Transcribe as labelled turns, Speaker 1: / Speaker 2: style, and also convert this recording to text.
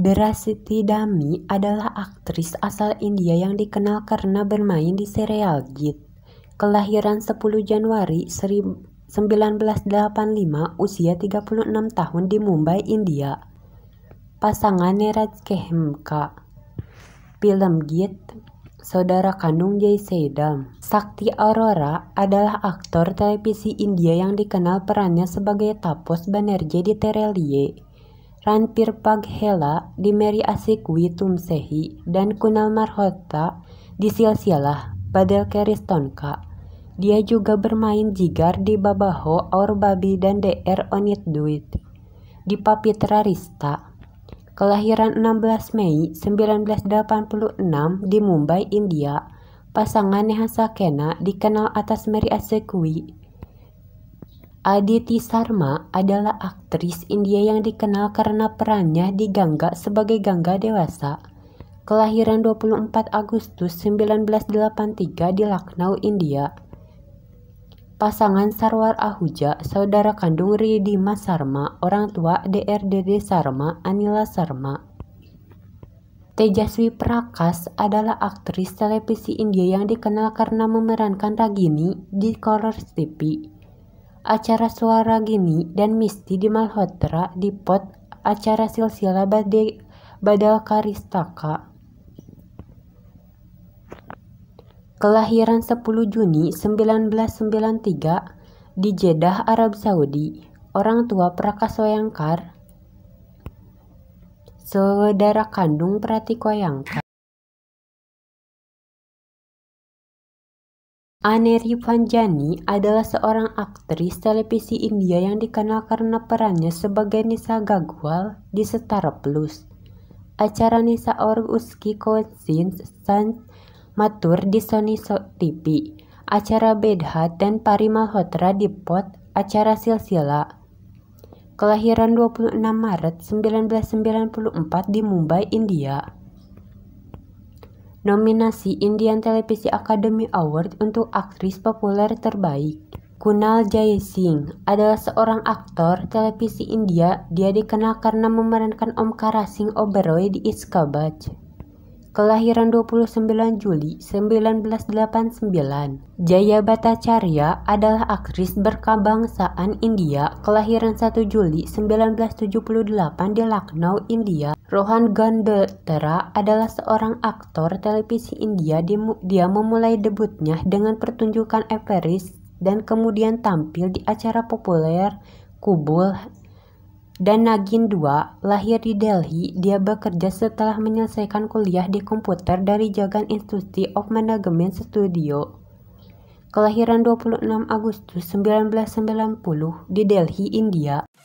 Speaker 1: Derasiti Dami adalah aktris asal India yang dikenal karena bermain di serial Git. Kelahiran 10 Januari 1985, usia 36 tahun di Mumbai, India. Pasangan Neraj Kehemka. Film Git, saudara kandung Jay Sedam. Sakti Aurora adalah aktor televisi India yang dikenal perannya sebagai Tapos Banerjee di Terelie. Ranpir Paghela di Meri Asikwi Tumsehi dan Kunal Marhota di Silsilah Badel Keristonka. Dia juga bermain jigar di Babaho Aur Babi dan DR Onit Duit di Papitra Rista. Kelahiran 16 Mei 1986 di Mumbai, India, pasangan Neha Sakena dikenal atas Mary Asekui Aditi Sarma adalah aktris India yang dikenal karena perannya di Gangga sebagai Gangga Dewasa. Kelahiran 24 Agustus 1983 di Lucknow, India. Pasangan Sarwar Ahuja, saudara kandung Ridhima Sarma, orang tua DRDD Sarma, Anila Sarma. Tejaswi Prakas adalah aktris televisi India yang dikenal karena memerankan Ragini di Colors TV acara suara gini dan misti di Malhotra di pot acara silsilah badai Badal Karistaka. Kelahiran 10 Juni 1993 di Jeddah, Arab Saudi, orang tua Yangkar, saudara kandung Pratikoyangkar. Aneri Panjani adalah seorang aktris televisi India yang dikenal karena perannya sebagai Nisa Gagwal di Star Plus. Acara Nisa Org Uski Kosin San Matur di Sony TV, acara Bedhat dan Parimal Hotra di Pot, acara Silsila. Kelahiran 26 Maret 1994 di Mumbai, India nominasi Indian Televisi Academy Award untuk aktris populer terbaik. Kunal Singh adalah seorang aktor televisi India. Dia dikenal karena memerankan Omkar Singh Oberoi di Iskabaj kelahiran 29 Juli 1989. Jaya Bhattacharya adalah aktris berkebangsaan India kelahiran 1 Juli 1978 di Lucknow, India. Rohan Gandhara adalah seorang aktor televisi India. Dia memulai debutnya dengan pertunjukan Everest dan kemudian tampil di acara populer Kubul dan Nagin II lahir di Delhi, dia bekerja setelah menyelesaikan kuliah di komputer dari Jagan Institute of Management Studio. Kelahiran 26 Agustus 1990 di Delhi, India.